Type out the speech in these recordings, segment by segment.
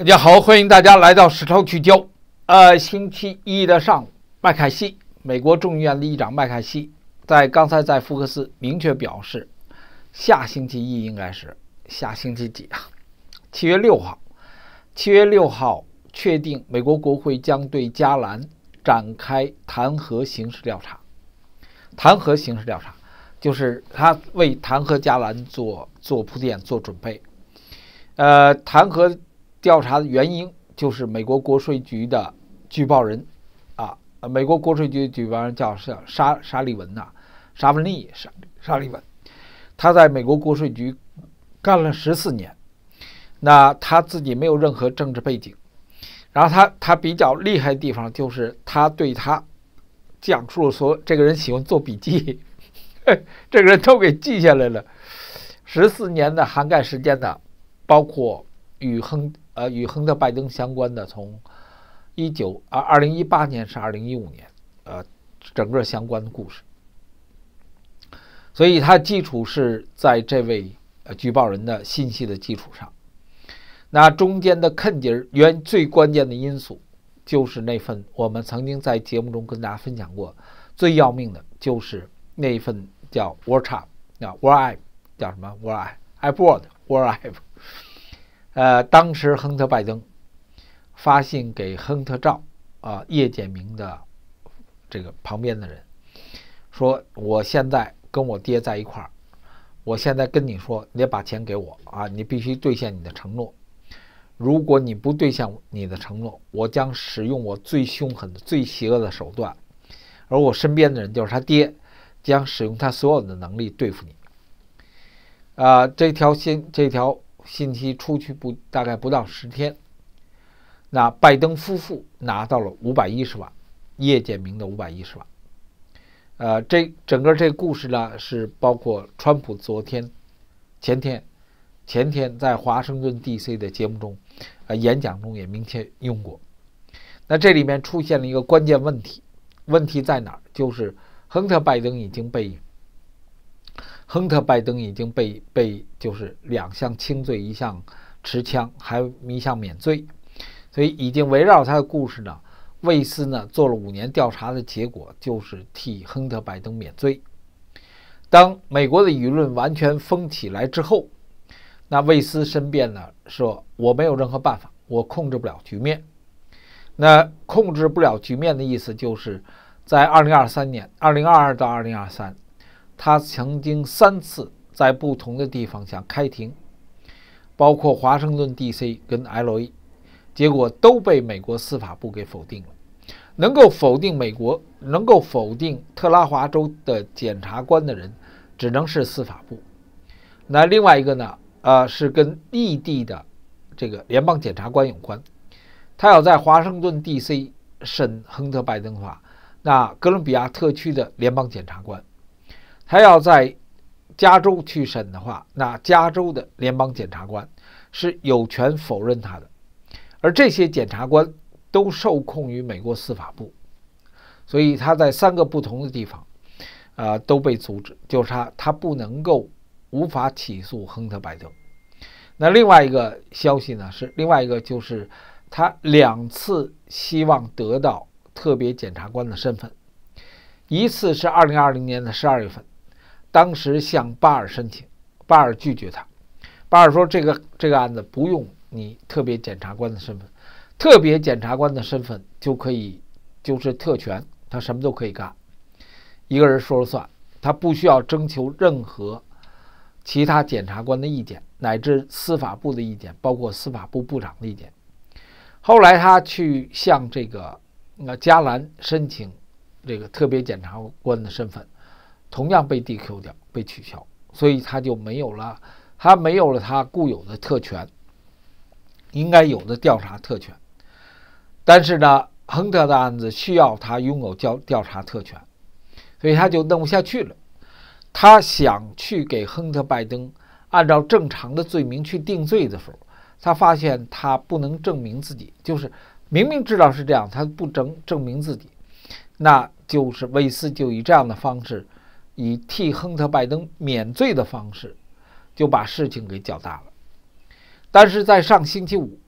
大家好，欢迎大家来到实超聚焦。呃，星期一的上午，麦凯西，美国众议院的议长麦凯西，在刚才在福克斯明确表示，下星期一应该是下星期几啊？七月六号，七月六号确定，美国国会将对加兰展开弹劾刑事调查。弹劾刑事调查就是他为弹劾加兰做做铺垫、做准备。呃，弹劾。调查的原因就是美国国税局的举报人，啊，美国国税局举报人叫是沙沙利文呐，沙文利沙沙利文，他在美国国税局干了十四年，那他自己没有任何政治背景，然后他他比较厉害的地方就是他对他讲述了说这个人喜欢做笔记，这个人都给记下来了，十四年的涵盖时间呢，包括与亨。呃，与亨特·拜登相关的，从一九啊二零一八年是二零一五年，呃，整个相关的故事，所以它基础是在这位举报人的信息的基础上。那中间的坑底儿，最关键的因素就是那份我们曾经在节目中跟大家分享过，最要命的就是那份叫 Word Up，叫 Word，叫什么 Word？I Word，Word Up。呃，当时亨特拜登发信给亨特赵啊叶简明的这个旁边的人，说：“我现在跟我爹在一块儿，我现在跟你说，你得把钱给我啊！你必须兑现你的承诺。如果你不兑现你的承诺，我将使用我最凶狠、最邪恶的手段。而我身边的人就是他爹，将使用他所有的能力对付你。”啊，这条信，这条。信息出去不大概不到十天，那拜登夫妇拿到了五百一十万，叶建明的五百一十万，呃，这整个这故事呢是包括川普昨天、前天、前天在华盛顿 DC 的节目中，呃，演讲中也明确用过。那这里面出现了一个关键问题，问题在哪儿？就是亨特·拜登已经被。亨特·拜登已经被被就是两项轻罪，一项持枪，还一项免罪，所以已经围绕他的故事呢，魏斯呢做了五年调查的结果，就是替亨特·拜登免罪。当美国的舆论完全疯起来之后，那魏斯申辩呢说：“我没有任何办法，我控制不了局面。”那控制不了局面的意思，就是在2023年，2022到2023。他曾经三次在不同的地方想开庭，包括华盛顿 D.C. 跟 L.A.，结果都被美国司法部给否定了。能够否定美国，能够否定特拉华州的检察官的人，只能是司法部。那另外一个呢？呃，是跟异地的这个联邦检察官有关。他要在华盛顿 D.C. 审亨特·拜登法，那哥伦比亚特区的联邦检察官。他要在加州去审的话，那加州的联邦检察官是有权否认他的。而这些检察官都受控于美国司法部，所以他在三个不同的地方，啊都被阻止，就是他他不能够无法起诉亨特拜登。那另外一个消息呢是另外一个就是他两次希望得到特别检察官的身份，一次是二零二零年的十二月份。当时向巴尔申请，巴尔拒绝他。巴尔说：“这个这个案子不用你特别检察官的身份，特别检察官的身份就可以，就是特权，他什么都可以干，一个人说了算，他不需要征求任何其他检察官的意见，乃至司法部的意见，包括司法部部长的意见。”后来他去向这个那加兰申请这个特别检察官的身份。同样被 DQ 掉，被取消，所以他就没有了，他没有了他固有的特权，应该有的调查特权。但是呢，亨特的案子需要他拥有调调查特权，所以他就弄不下去了。他想去给亨特、拜登按照正常的罪名去定罪的时候，他发现他不能证明自己，就是明明知道是这样，他不证证明自己，那就是威斯就以这样的方式。以替亨特·拜登免罪的方式，就把事情给搅大了。但是在上星期五，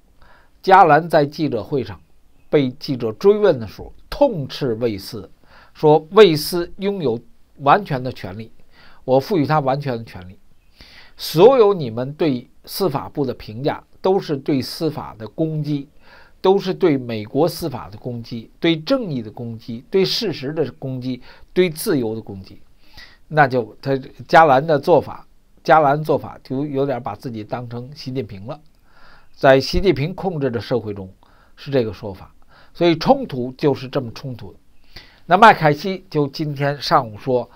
加兰在记者会上被记者追问的时候，痛斥卫斯，说卫斯拥有完全的权利，我赋予他完全的权利。所有你们对司法部的评价，都是对司法的攻击，都是对美国司法的攻击，对正义的攻击，对事实的攻击，对自由的攻击。那就他加兰的做法，加兰做法就有点把自己当成习近平了，在习近平控制的社会中是这个说法，所以冲突就是这么冲突的。那麦凯西就今天上午说，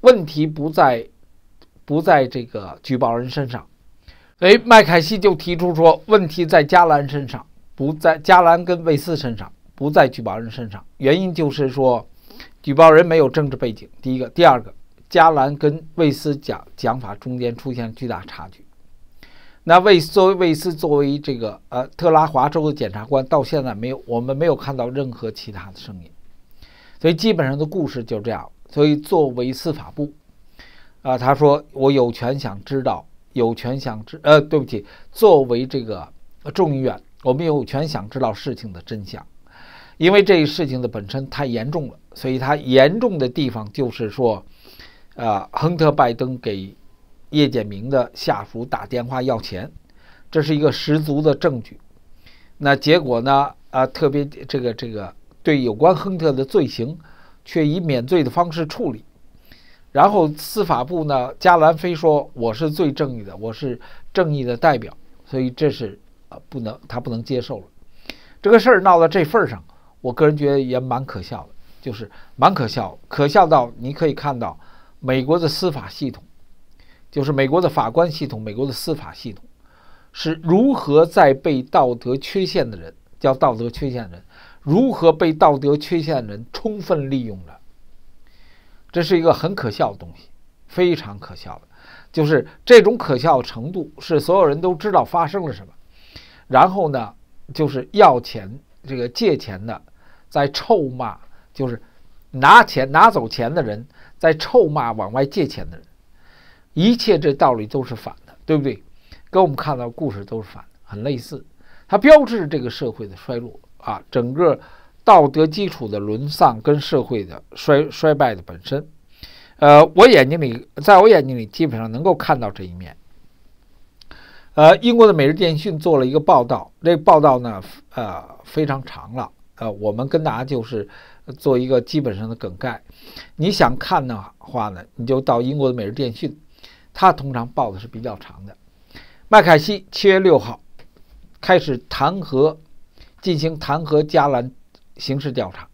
问题不在不在这个举报人身上，哎，麦凯西就提出说，问题在加兰身上，不在加兰跟魏斯身上，不在举报人身上，原因就是说举报人没有政治背景，第一个，第二个。加兰跟魏斯讲讲法中间出现巨大差距。那魏斯作为魏斯作为这个呃特拉华州的检察官到现在没有，我们没有看到任何其他的声音，所以基本上的故事就这样。所以作为司法部，啊，他说我有权想知道，有权想知，呃，对不起，作为这个众议院，我们有权想知道事情的真相，因为这个事情的本身太严重了。所以它严重的地方就是说。呃，亨特·拜登给叶建明的下属打电话要钱，这是一个十足的证据。那结果呢？啊，特别这个这个对有关亨特的罪行，却以免罪的方式处理。然后司法部呢，加兰非说我是最正义的，我是正义的代表，所以这是啊，不能他不能接受了。这个事儿闹到这份儿上，我个人觉得也蛮可笑的，就是蛮可笑，可笑到你可以看到。美国的司法系统，就是美国的法官系统，美国的司法系统是如何在被道德缺陷的人叫道德缺陷人如何被道德缺陷人充分利用的？这是一个很可笑的东西，非常可笑的，就是这种可笑程度是所有人都知道发生了什么。然后呢，就是要钱这个借钱的在臭骂，就是拿钱拿走钱的人。在臭骂往外借钱的人，一切这道理都是反的，对不对？跟我们看到故事都是反的，很类似。它标志这个社会的衰落啊，整个道德基础的沦丧跟社会的衰衰败的本身。呃，我眼睛里，在我眼睛里基本上能够看到这一面。呃，英国的《每日电讯》做了一个报道，那报道呢，呃，非常长了。呃，我们跟大家就是。做一个基本上的梗概，你想看的话呢，你就到英国的《每日电讯》，它通常报的是比较长的。麦凯西七月六号开始弹劾，进行弹劾加兰刑事调查。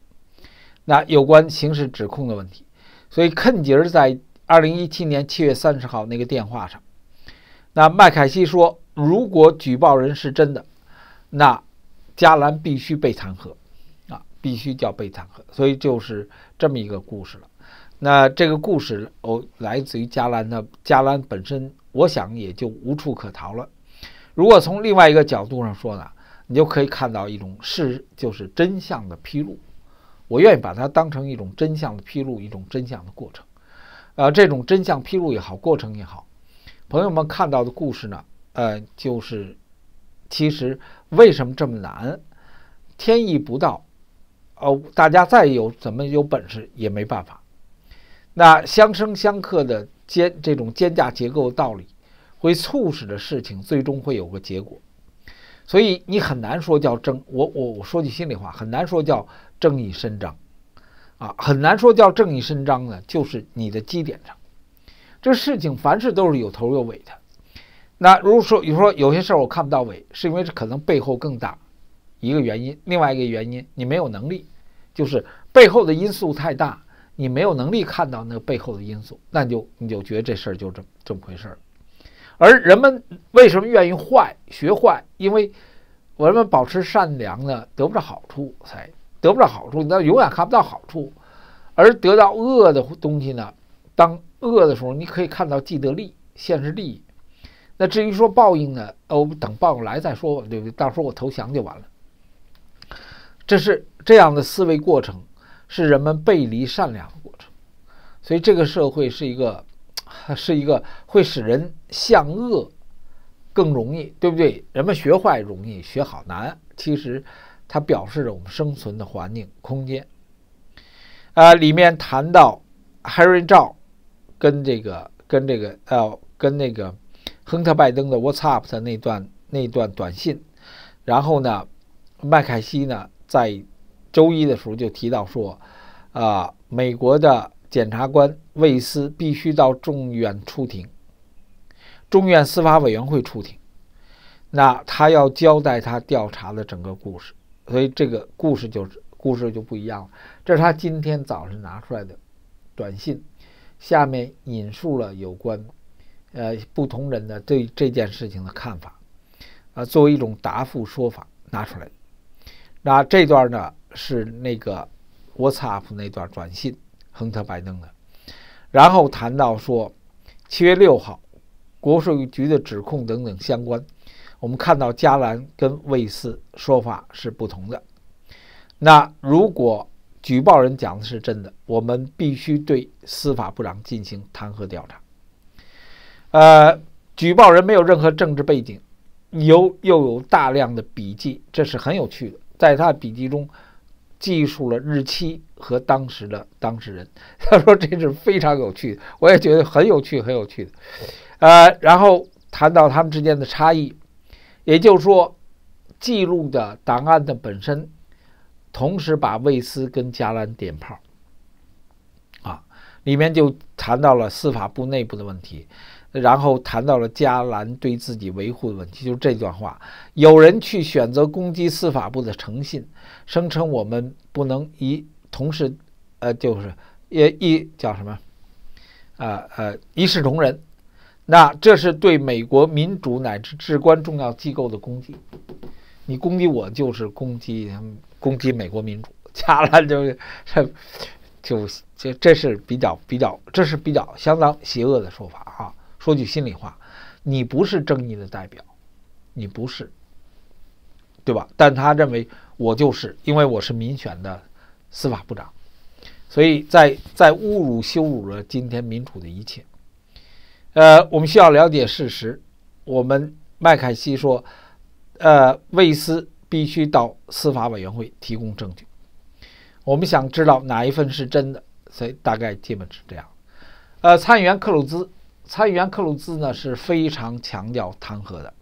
那有关刑事指控的问题，所以肯吉儿在二零一七年七月三十号那个电话上，那麦凯西说，如果举报人是真的，那加兰必须被弹劾。必须叫被残河，所以就是这么一个故事了。那这个故事哦，来自于加兰的加兰本身，我想也就无处可逃了。如果从另外一个角度上说呢，你就可以看到一种事，就是真相的披露。我愿意把它当成一种真相的披露，一种真相的过程。呃，这种真相披露也好，过程也好，朋友们看到的故事呢，呃，就是其实为什么这么难？天意不到。哦，大家再有怎么有本事也没办法。那相生相克的尖这种尖架结构的道理，会促使着事情最终会有个结果。所以你很难说叫正，我我我说句心里话，很难说叫正义伸张啊，很难说叫正义伸张呢，就是你的基点上。这事情凡事都是有头有尾的。那如果说你说有些事儿我看不到尾，是因为这可能背后更大一个原因，另外一个原因你没有能力。就是背后的因素太大，你没有能力看到那背后的因素，那就你就觉得这事儿就这这么回事儿。而人们为什么愿意坏学坏？因为人们保持善良呢，得不着好处才得不着好处，那永远看不到好处。而得到恶的东西呢，当恶的时候，你可以看到既得利现实利益。那至于说报应呢？哦，等报应来再说吧，到时候我投降就完了。这是这样的思维过程，是人们背离善良的过程，所以这个社会是一个，是一个会使人向恶更容易，对不对？人们学坏容易，学好难。其实它表示着我们生存的环境空间。啊，里面谈到 h e r r y Zhao 跟这个跟这个呃跟那个亨特拜登的 WhatsApp 那段那段短信，然后呢，麦凯西呢。在周一的时候就提到说，啊，美国的检察官魏斯必须到众院出庭，众院司法委员会出庭，那他要交代他调查的整个故事，所以这个故事就是故事就不一样了。这是他今天早上拿出来的短信，下面引述了有关，呃，不同人的对这件事情的看法，啊，作为一种答复说法拿出来。那这段呢是那个 WhatsApp 那段短信，亨特·拜登的，然后谈到说，七月六号，国税局的指控等等相关，我们看到加兰跟卫斯说法是不同的。那如果举报人讲的是真的，我们必须对司法部长进行弹劾调查。呃，举报人没有任何政治背景，有又有大量的笔记，这是很有趣的。在他笔记中记述了日期和当时的当事人，他说这是非常有趣，我也觉得很有趣，很有趣的。呃，然后谈到他们之间的差异，也就是说，记录的档案的本身，同时把魏斯跟加兰点炮，啊，里面就谈到了司法部内部的问题。然后谈到了加兰对自己维护的问题，就是这段话：有人去选择攻击司法部的诚信，声称我们不能一同事，呃，就是也一叫什么，呃呃，一视同仁。那这是对美国民主乃至至关重要机构的攻击。你攻击我，就是攻击攻击美国民主。加兰就是就就这是比较比较，这是比较相当邪恶的说法啊。说句心里话，你不是正义的代表，你不是，对吧？但他认为我就是因为我是民选的司法部长，所以在在侮辱羞辱了今天民主的一切。呃，我们需要了解事实。我们麦凯西说，呃，魏斯必须到司法委员会提供证据。我们想知道哪一份是真的，所以大概基本是这样。呃，参议员克鲁兹。参议员克鲁兹呢是非常强调弹劾的，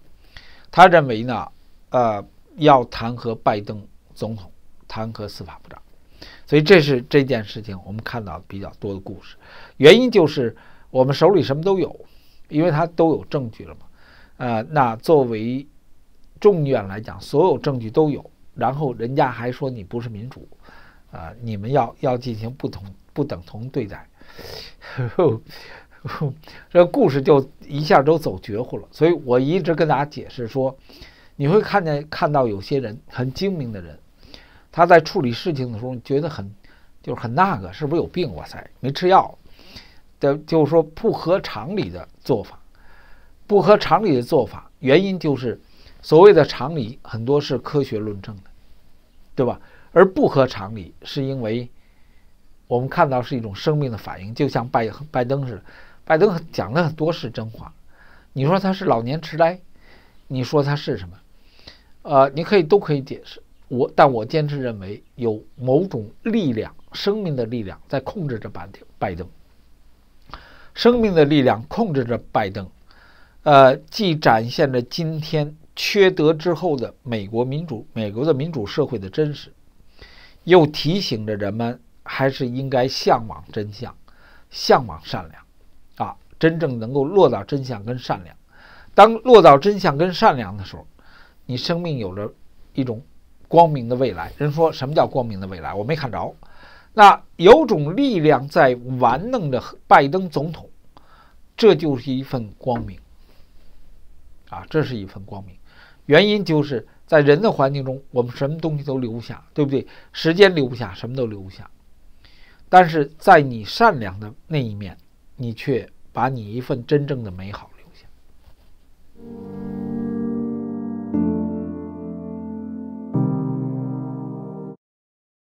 他认为呢，呃，要弹劾拜登总统，弹劾司法部长，所以这是这件事情我们看到比较多的故事。原因就是我们手里什么都有，因为他都有证据了嘛。呃，那作为众议院来讲，所有证据都有，然后人家还说你不是民主，啊，你们要要进行不同不等同对待。这故事就一下都走绝户了，所以我一直跟大家解释说，你会看见看到有些人很精明的人，他在处理事情的时候觉得很就是很那个，是不是有病？哇塞，没吃药的，就是说不合常理的做法，不合常理的做法原因就是所谓的常理很多是科学论证的，对吧？而不合常理是因为我们看到是一种生命的反应，就像拜拜登似的。拜登讲了很多是真话，你说他是老年痴呆，你说他是什么？呃，你可以都可以解释。我但我坚持认为，有某种力量，生命的力量在控制着拜拜登，生命的力量控制着拜登，呃，既展现着今天缺德之后的美国民主，美国的民主社会的真实，又提醒着人们还是应该向往真相，向往善良。真正能够落到真相跟善良，当落到真相跟善良的时候，你生命有着一种光明的未来。人说什么叫光明的未来？我没看着。那有种力量在玩弄着拜登总统，这就是一份光明啊！这是一份光明。原因就是在人的环境中，我们什么东西都留不下，对不对？时间留不下，什么都留不下。但是在你善良的那一面，你却。把你一份真正的美好留下。